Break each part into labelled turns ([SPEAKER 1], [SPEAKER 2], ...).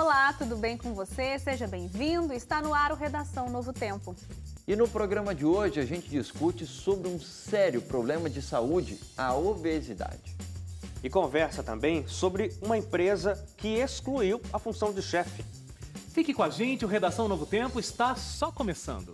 [SPEAKER 1] Olá, tudo bem com você? Seja bem-vindo. Está no ar o Redação Novo Tempo.
[SPEAKER 2] E no programa de hoje a gente discute sobre um sério problema de saúde, a obesidade. E conversa também sobre uma empresa que excluiu
[SPEAKER 3] a função de chefe. Fique com a gente, o Redação Novo Tempo está só começando.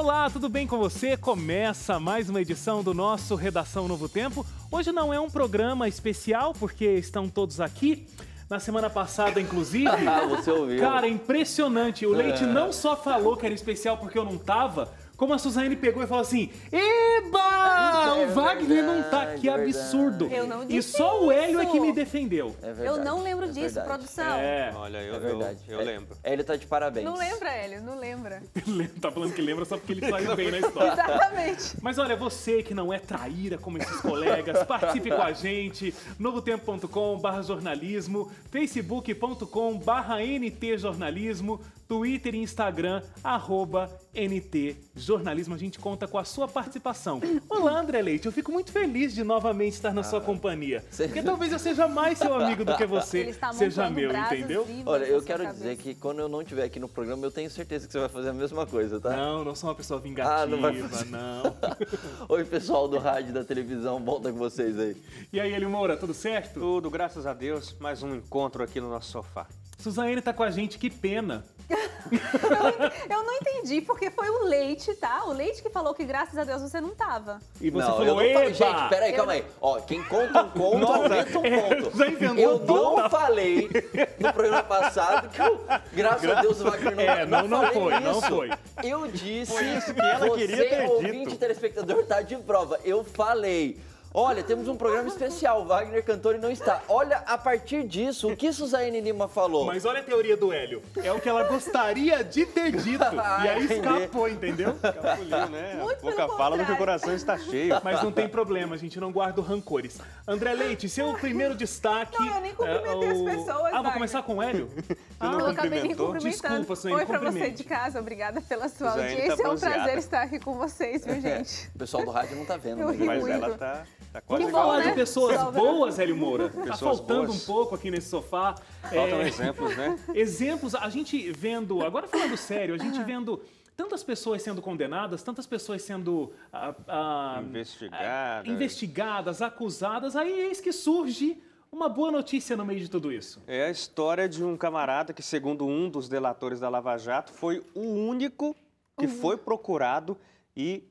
[SPEAKER 4] Olá, tudo bem com você? Começa mais uma edição do nosso Redação Novo Tempo. Hoje não é um programa especial porque estão todos aqui. Na semana passada, inclusive. Ah, você ouviu. Cara, impressionante. O Leite é. não só falou que era especial porque eu não tava, como a Suzane pegou e falou assim: Eba! É o Wagner verdade, não tá, que é absurdo.
[SPEAKER 2] Eu não disse E só o Hélio é que me defendeu. É verdade, eu não lembro é disso, verdade. produção. É, olha, é eu, é verdade. eu, eu lembro. É, Hélio tá de parabéns. Não
[SPEAKER 1] lembra, Hélio, não lembra.
[SPEAKER 4] tá falando que lembra só porque ele saiu bem na história. Exatamente. Mas olha, você que não é traíra como esses colegas, participe com a gente. novotempocom jornalismo, facebookcom ntjornalismo, twitter e instagram, arroba ntjornalismo jornalismo, a gente conta com a sua participação. Olá, André Leite, eu fico muito feliz
[SPEAKER 2] de novamente estar na ah, sua companhia. Você... Porque talvez
[SPEAKER 4] eu seja mais seu amigo do que você seja meu, entendeu? Olha, eu quero cabeça. dizer
[SPEAKER 2] que quando eu não estiver aqui no programa, eu tenho certeza que você vai fazer a mesma coisa, tá? Não, não sou uma pessoa vingativa, ah, não. Vai fazer... não. Oi, pessoal do rádio da televisão,
[SPEAKER 3] volta com vocês aí. E aí, Eli Moura, tudo certo? Tudo, graças a Deus. Mais um encontro aqui no
[SPEAKER 4] nosso sofá. Suzane tá com a gente, que pena.
[SPEAKER 1] eu, não entendi, porque foi o Leite, tá? O Leite que falou que graças a Deus você não tava.
[SPEAKER 2] E você não, falou, não Eba! Gente, peraí, calma aí. Ó, quem conta um conto, Nossa, aumenta um é, ponto. eu não falei no programa passado que eu, graças a Deus o Wagner não É, não, não, não foi, isso. não foi. Eu disse, foi isso que ela você, queria ter ouvinte dito. telespectador, tá de prova. Eu falei Olha, temos um programa especial. Wagner Cantori não está. Olha, a partir disso, o que Suzane Lima falou. Mas
[SPEAKER 4] olha a teoria do Hélio. É o que ela
[SPEAKER 2] gostaria de ter dito. Ah, e aí entendi.
[SPEAKER 4] escapou,
[SPEAKER 3] entendeu? Escapuliu, né? Muito a boca fala do que o coração está cheio. Mas não tem problema, a
[SPEAKER 4] gente não guarda rancores. André Leite, seu primeiro destaque. Não, eu nem cumprimentei é, o... as pessoas. Ah, vou
[SPEAKER 2] começar com o Hélio? Ah, eu acabei nem cumprimentando. Desculpa, Suene, Oi pra você de
[SPEAKER 1] casa, obrigada pela sua Suzane tá audiência. Tá é um prazer estar aqui com vocês, viu, é, gente?
[SPEAKER 2] É. O pessoal do rádio não tá vendo, eu né? mas ela tá.
[SPEAKER 4] Tá quase Vamos falar né? de né? pessoas né? boas, Hélio Moura. Tá pessoas tá faltando boas. um pouco aqui nesse sofá. Faltam é... exemplos, né? Exemplos. A gente vendo, agora falando sério, a gente ah. vendo tantas pessoas sendo condenadas, tantas pessoas sendo ah, ah, investigadas. Ah, investigadas, acusadas, aí eis que surge uma boa notícia no meio de tudo isso.
[SPEAKER 3] É a história de um camarada que, segundo um dos delatores da Lava Jato, foi o único que uhum. foi procurado e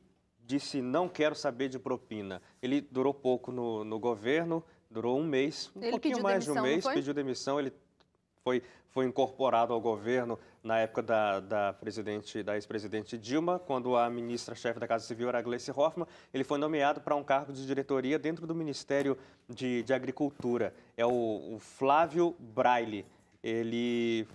[SPEAKER 3] disse não quero saber de propina. Ele durou pouco no, no governo, durou um mês, um ele pouquinho mais demissão, de um mês, pediu demissão, ele foi, foi incorporado ao governo na época da, da presidente da ex-presidente Dilma, quando a ministra-chefe da Casa Civil era Gleice Hoffmann, ele foi nomeado para um cargo de diretoria dentro do Ministério de, de Agricultura. É o, o Flávio Braille. Ele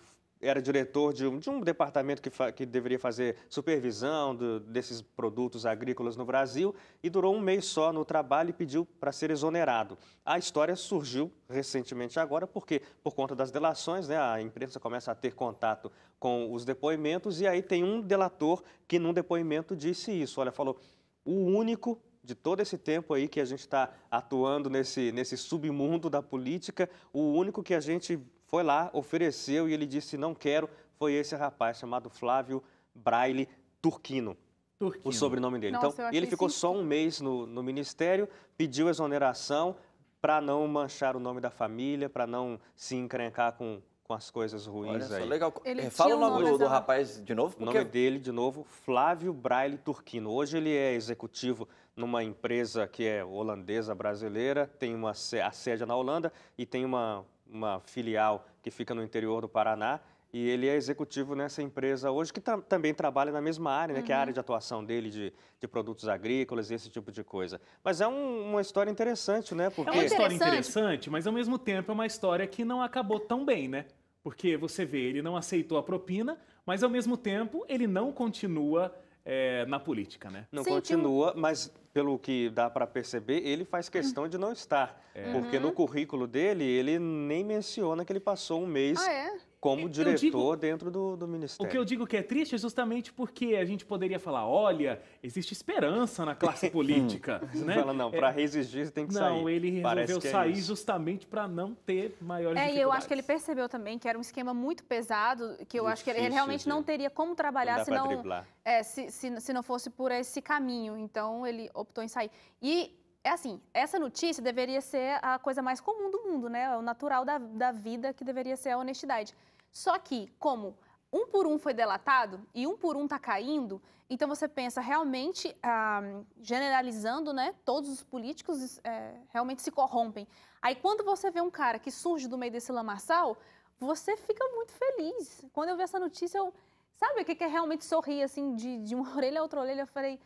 [SPEAKER 3] era diretor de um, de um departamento que, fa, que deveria fazer supervisão do, desses produtos agrícolas no Brasil e durou um mês só no trabalho e pediu para ser exonerado. A história surgiu recentemente agora porque, por conta das delações, né, a imprensa começa a ter contato com os depoimentos e aí tem um delator que num depoimento disse isso. Olha, falou, o único de todo esse tempo aí que a gente está atuando nesse, nesse submundo da política, o único que a gente foi lá, ofereceu e ele disse: Não quero. Foi esse rapaz chamado Flávio Braille Turquino. Turquino. O sobrenome dele. Nossa, então, ele ficou sim. só um mês no, no ministério, pediu exoneração para não manchar o nome da família, para não se encrencar com, com as coisas ruins Olha aí. Só, legal. Ele é, Fala o nome, nome do, do, rapaz
[SPEAKER 2] de novo. Porque... O nome dele, de novo,
[SPEAKER 3] Flávio Braille Turquino. Hoje ele é executivo numa empresa que é holandesa brasileira, tem uma a sede na Holanda e tem uma, uma filial que fica no interior do Paraná, e ele é executivo nessa empresa hoje, que também trabalha na mesma área, né, uhum. que é a área uhum. de atuação dele de, de produtos agrícolas e esse tipo de coisa. Mas é um, uma história interessante, né? É porque... É uma história interessante, mas ao mesmo tempo é uma história que não acabou tão bem,
[SPEAKER 4] né? Porque você vê, ele não aceitou a propina, mas ao mesmo tempo ele não continua
[SPEAKER 3] é, na política, né? Não Sim, continua, mas pelo que dá para perceber, ele faz questão de não estar. É. Porque no uhum. currículo dele, ele nem menciona que ele passou um mês ah, é? como é, diretor digo, dentro do, do ministério. O que eu
[SPEAKER 4] digo que é triste é justamente porque a gente poderia falar, olha, existe esperança na classe política. Hum. né? Fala, não, para é, resistir tem que não, sair. Não, ele Parece resolveu é sair é justamente para não ter maiores é, É, e eu acho que
[SPEAKER 1] ele percebeu também que era um esquema muito pesado, que eu Difícil, acho que ele realmente não teria como trabalhar não se, não, é, se, se, se não fosse por esse caminho. Então, ele optou em sair. E é assim, essa notícia deveria ser a coisa mais comum do mundo, né? O natural da, da vida que deveria ser a honestidade. Só que, como um por um foi delatado e um por um está caindo, então você pensa realmente, ah, generalizando, né? Todos os políticos é, realmente se corrompem. Aí quando você vê um cara que surge do meio desse lamaçal, você fica muito feliz. Quando eu vi essa notícia, eu sabe o que é realmente sorrir assim de, de uma orelha a outra orelha? Eu falei,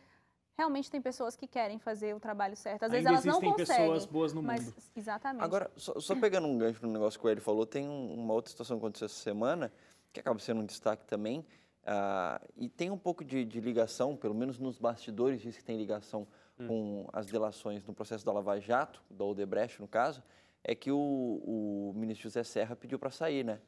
[SPEAKER 1] realmente tem pessoas que querem fazer o trabalho certo. Às vezes Ainda elas não conseguem. existem pessoas boas no mas, mundo. Exatamente. Agora,
[SPEAKER 2] só, só, pegando um gancho no negócio que o Eli falou, tem uma outra situação que aconteceu essa semana, que acaba sendo um destaque também, uh, e tem um pouco de, de, ligação, pelo menos nos bastidores diz que tem ligação hum. com as delações no processo da Lava Jato, da Odebrecht no caso, é que o, o ministro José Serra pediu para sair, né?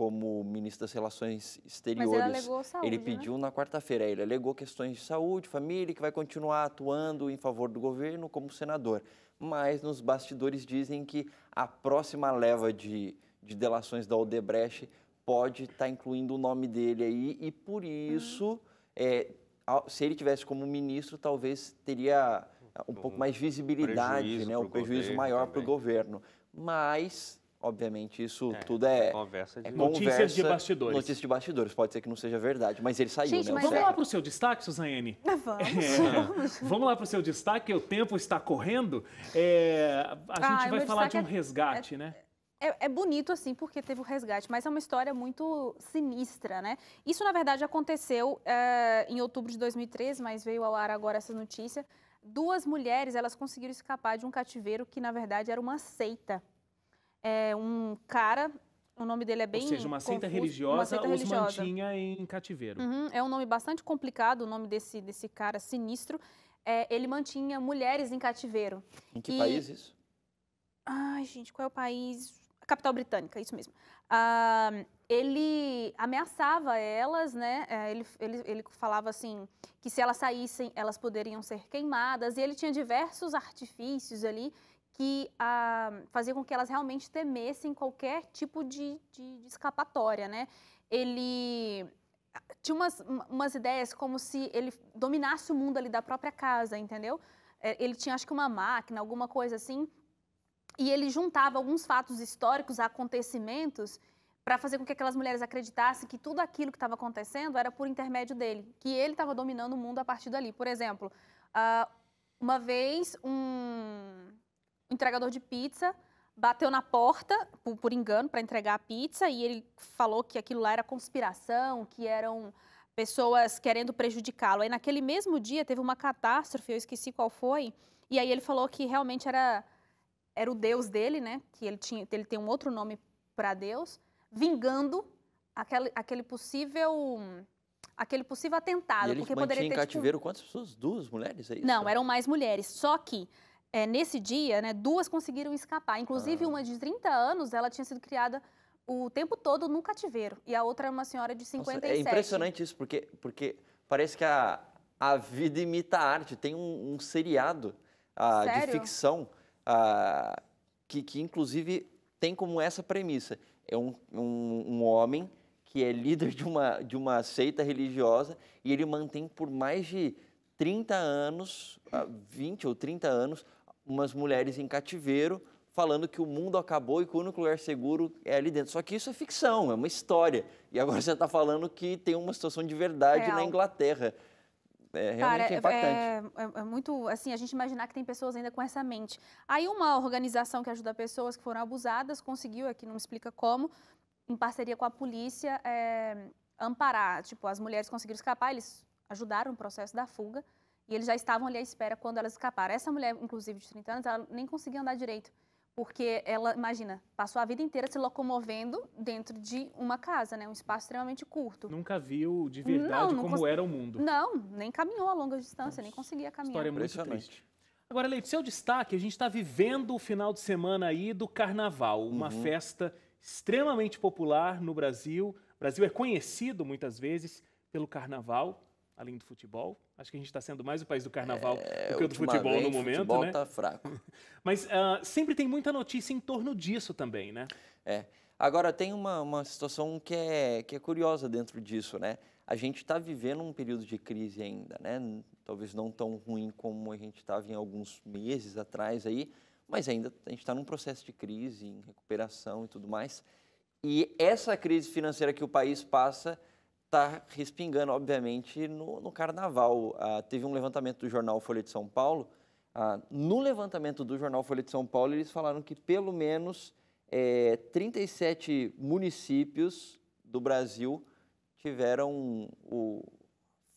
[SPEAKER 2] como ministro das Relações Exteriores. ele, saúde, ele né? pediu né? na quarta-feira, ele alegou questões de saúde, família, que vai continuar atuando em favor do governo como senador. Mas nos bastidores dizem que a próxima leva de, de delações da Odebrecht pode estar tá incluindo o nome dele aí e por isso, uhum. é, se ele tivesse como ministro, talvez teria um, um pouco uhum. mais de visibilidade, né, um prejuízo maior para o governo. Mas Obviamente, isso é, tudo é, é conversa de... é conversa, notícias de bastidores. Notícias de bastidores, pode ser que não seja verdade, mas ele saiu, Gente, né? Mas vamos é- lá para o
[SPEAKER 4] seu destaque, Suzane? Vamos. É, vamos lá para o seu destaque, o tempo está correndo. a ah, gente vai falar de um resgate, né?
[SPEAKER 1] É, é, bonito, assim, porque teve o resgate, mas é uma história muito sinistra, né? Isso, na verdade, aconteceu é, em outubro de 2013, mas veio ao ar agora essa notícia. Duas mulheres, elas conseguiram escapar de um cativeiro que, na verdade, era uma seita é um cara, o nome dele é bem. Ou seja, uma seita confuso, religiosa uma seita os religiosa.
[SPEAKER 4] mantinha em cativeiro. Uhum,
[SPEAKER 1] é um nome bastante complicado, o nome desse, desse cara sinistro. É, ele mantinha mulheres em cativeiro. Em que e... país isso? Ai, gente, qual é o país? A capital britânica, isso mesmo. Ah, ele ameaçava elas, né? É, ele, ele, ele falava assim que se elas saíssem, elas poderiam ser queimadas. E ele tinha diversos artifícios ali que ah, fazia com que elas realmente temessem qualquer tipo de, de, de escapatória, né? Ele tinha umas, umas ideias como se ele dominasse o mundo ali da própria casa, entendeu? É, ele tinha, acho que, uma máquina, alguma coisa assim, e ele juntava alguns fatos históricos, acontecimentos, para fazer com que aquelas mulheres acreditassem que tudo aquilo que estava acontecendo era por intermédio dele, que ele estava dominando o mundo a partir dali. Por exemplo, ah, uma vez um entregador de pizza bateu na porta, por, por engano, para entregar a pizza e ele falou que aquilo lá era conspiração, que eram pessoas querendo prejudicá-lo. Aí naquele mesmo dia teve uma catástrofe, eu esqueci qual foi, e aí ele falou que realmente era era o deus dele, né? Que ele tinha, ele tem um outro nome para Deus, vingando aquele, aquele possível aquele possível atentado, e ele porque poderia ter em tipo cativeiro
[SPEAKER 2] tipo... quantas pessoas? Duas mulheres, é isso?
[SPEAKER 1] Não, eram mais mulheres, só que é, nesse dia, né, duas conseguiram escapar. Inclusive, ah. uma de 30 anos, ela tinha sido criada o tempo todo no cativeiro. E a outra é uma senhora de 57. Nossa, é impressionante
[SPEAKER 2] isso, porque, porque parece que a, a vida imita a arte. Tem um, um seriado ah, de ficção ah, que, que, inclusive, tem como essa premissa. É um, um, um homem que é líder de uma, de uma seita religiosa e ele mantém por mais de 30 anos, 20 ah, ou 30 anos, umas mulheres em cativeiro falando que o mundo acabou e que o único lugar seguro é ali dentro. Só que isso é ficção, é uma história. E agora você está falando que tem uma situação de verdade Real. na Inglaterra. É realmente Cara, é é, impactante.
[SPEAKER 1] É, é, é, muito, assim, a gente imaginar que tem pessoas ainda com essa mente. Aí uma organização que ajuda pessoas que foram abusadas conseguiu, aqui não explica como, em parceria com a polícia, é, amparar. Tipo, as mulheres conseguiram escapar, eles ajudaram o processo da fuga. E eles já estavam ali à espera quando elas escaparam. Essa mulher, inclusive, de 30 anos, ela nem conseguia andar direito. Porque ela, imagina, passou a vida inteira se locomovendo dentro de uma casa, né? Um espaço extremamente curto.
[SPEAKER 4] Nunca viu de verdade não, não como cons... era o mundo. Não,
[SPEAKER 1] nem caminhou a longa distância, Nossa. nem conseguia caminhar. História é muito triste.
[SPEAKER 4] Agora, Leite, seu destaque, a gente está vivendo o final de semana aí do Carnaval, uma uhum. festa extremamente popular no Brasil. O Brasil é conhecido, muitas vezes, pelo Carnaval, além do futebol. Acho que a gente está sendo mais o país do carnaval é, do que o do futebol no momento, futebol né? O futebol está fraco.
[SPEAKER 2] Mas uh, sempre tem muita notícia em torno disso também, né? É. Agora, tem uma, uma situação que é, que é curiosa dentro disso, né? A gente está vivendo um período de crise ainda, né? Talvez não tão ruim como a gente estava em alguns meses atrás aí, mas ainda a gente está num processo de crise, em recuperação e tudo mais. E essa crise financeira que o país passa está respingando, obviamente, no, no carnaval. Ah, teve um levantamento do jornal Folha de São Paulo. Ah, no levantamento do jornal Folha de São Paulo, eles falaram que pelo menos é, 37 municípios do Brasil tiveram o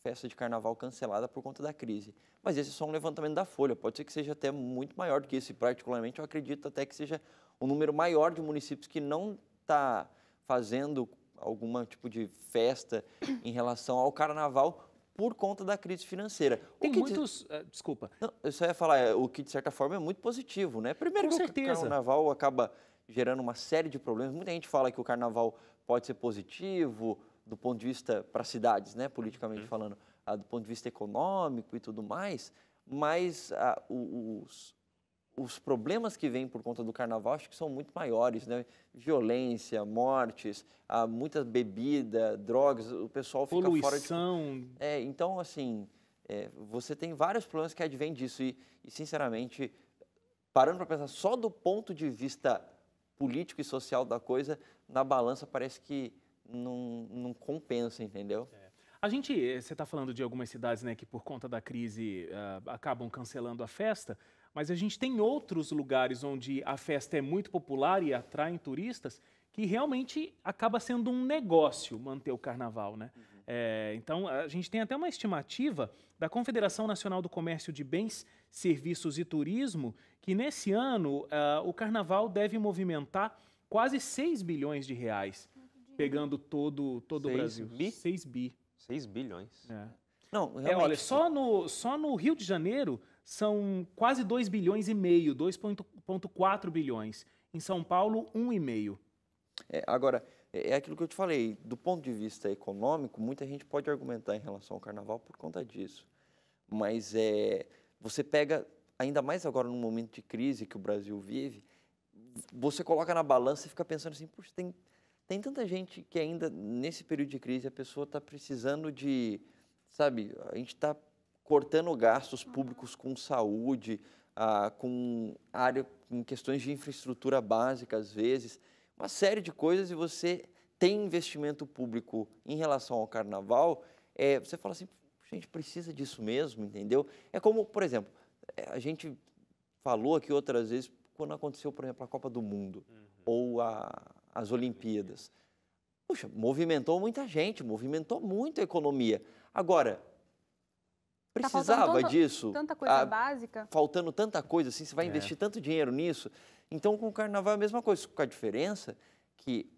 [SPEAKER 2] festa de carnaval cancelada por conta da crise. Mas esse é só um levantamento da Folha, pode ser que seja até muito maior do que esse. Particularmente, eu acredito até que seja um número maior de municípios que não está fazendo alguma tipo de festa em relação ao carnaval por conta da crise financeira. Tem muitos. De... Uh, ah, desculpa. Não, eu só ia falar, é, o que de certa forma é muito positivo, né? Primeiro Com que certeza. o carnaval acaba gerando uma série de problemas. Muita gente fala que o carnaval pode ser positivo do ponto de vista para cidades, né? Politicamente uhum. falando, ah, do ponto de vista econômico e tudo mais, mas ah, os, os problemas que vêm por conta do carnaval acho que são muito maiores, né? Violência, mortes, há ah, muita bebida, drogas, o pessoal fica Poluição. fora de... É, então, assim, é, você tem vários problemas que advêm disso e, e sinceramente, parando para pensar só do ponto de vista político e social da coisa, na balança parece que não, não compensa, entendeu? É. A gente, você eh, está falando de
[SPEAKER 4] algumas cidades né, que por conta da crise uh, acabam cancelando a festa, mas a gente tem outros lugares onde a festa é muito popular e atrai turistas que realmente acaba sendo um negócio manter o carnaval, né? Uhum. É, então, a gente tem até uma estimativa da Confederação Nacional do Comércio de Bens, Serviços e Turismo que nesse ano uh, o carnaval deve movimentar quase 6 bilhões de reais, pegando todo, todo Seis o Brasil. Bi? 6 bi. 6 bilhões. É. Não, realmente... é, olha, só no, só no Rio de Janeiro são quase 2 bilhões e meio,
[SPEAKER 2] 2,4 bilhões. Em São Paulo, 1,5. É, agora, é, é aquilo que eu te falei, do ponto de vista econômico, muita gente pode argumentar em relação ao carnaval por conta disso. Mas é, você pega, ainda mais agora no momento de crise que o Brasil vive, você coloca na balança e fica pensando assim, puxa, tem, tem tanta gente que ainda nesse período de crise a pessoa está precisando de, sabe, a gente está cortando gastos públicos com saúde, ah, com área, com questões de infraestrutura básica, às vezes, uma série de coisas e você tem investimento público em relação ao carnaval, é, você fala assim, a gente precisa disso mesmo, entendeu? É como, por exemplo, é, a gente falou aqui outras vezes quando aconteceu, por exemplo, a Copa do Mundo uhum. ou a, as Olimpíadas. Puxa, movimentou muita gente, movimentou muito a economia. Agora,
[SPEAKER 1] Tá precisava tá disso. Tanta coisa a, básica.
[SPEAKER 2] Faltando tanta coisa, assim, você vai é. investir tanto dinheiro nisso. Então, com o carnaval é a mesma coisa, com a diferença que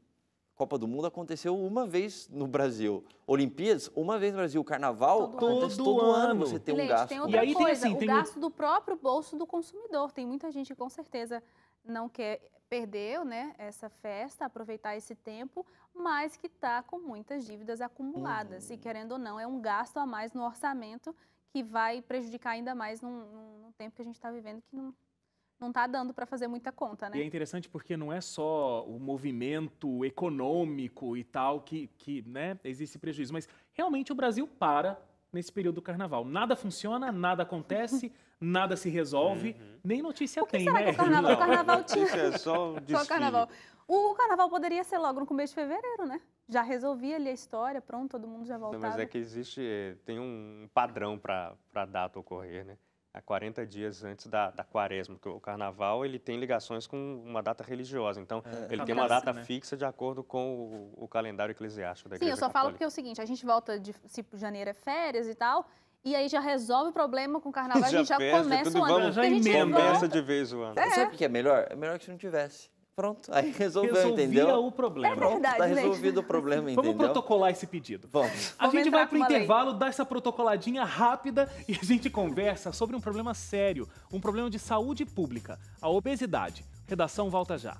[SPEAKER 2] Copa do Mundo aconteceu uma vez no Brasil. Olimpíadas, uma vez no Brasil. Carnaval, todo, todo ano. ano. você tem Leite, um gasto. Tem outra e aí coisa, tem, assim, o tem gasto
[SPEAKER 1] do próprio bolso do consumidor. Tem muita gente com certeza não quer perdeu né, essa festa, aproveitar esse tempo, mas que está com muitas dívidas acumuladas. Hum. E uhum. querendo ou não, é um gasto a mais no orçamento que vai prejudicar ainda mais num, num, num tempo que a gente está vivendo que não, não está dando para fazer muita conta, né? E é
[SPEAKER 4] interessante porque não é só o movimento econômico e tal que, que né, existe prejuízo, mas realmente o Brasil para nesse período do carnaval. Nada funciona, nada acontece, nada se resolve, uhum. nem notícia o que tem, será né? Que o carnaval, o carnaval tinha. Isso é só, um só o carnaval.
[SPEAKER 1] O, carnaval poderia ser logo no começo de fevereiro, né? Já resolvia ali a história, pronto, todo mundo já voltava. Não, mas é que
[SPEAKER 3] existe, eh, tem um padrão para a data ocorrer, né? Há 40 dias antes da, da quaresma, o carnaval ele tem ligações com uma data religiosa, então é, ele tem uma data né? fixa de acordo com o, o calendário eclesiástico da Sim, eu só Católica. falo porque é
[SPEAKER 1] o seguinte, a gente volta de, se janeiro é férias e tal, e aí já resolve o problema com o carnaval, já a gente já começa o ano. Vamos, já começa de
[SPEAKER 2] vez o ano. É. Sabe o que é melhor? É melhor que se não tivesse. Pronto, aí resolveu, Resolvia entendeu? o problema. É tá verdade, tá resolvido o problema, entendeu? Vamos
[SPEAKER 4] protocolar esse
[SPEAKER 2] pedido. Vamos.
[SPEAKER 4] A Vamos gente vai pro intervalo, lei. dá essa protocoladinha rápida e a gente conversa sobre um problema sério, um problema de saúde pública, a obesidade. Redação volta já.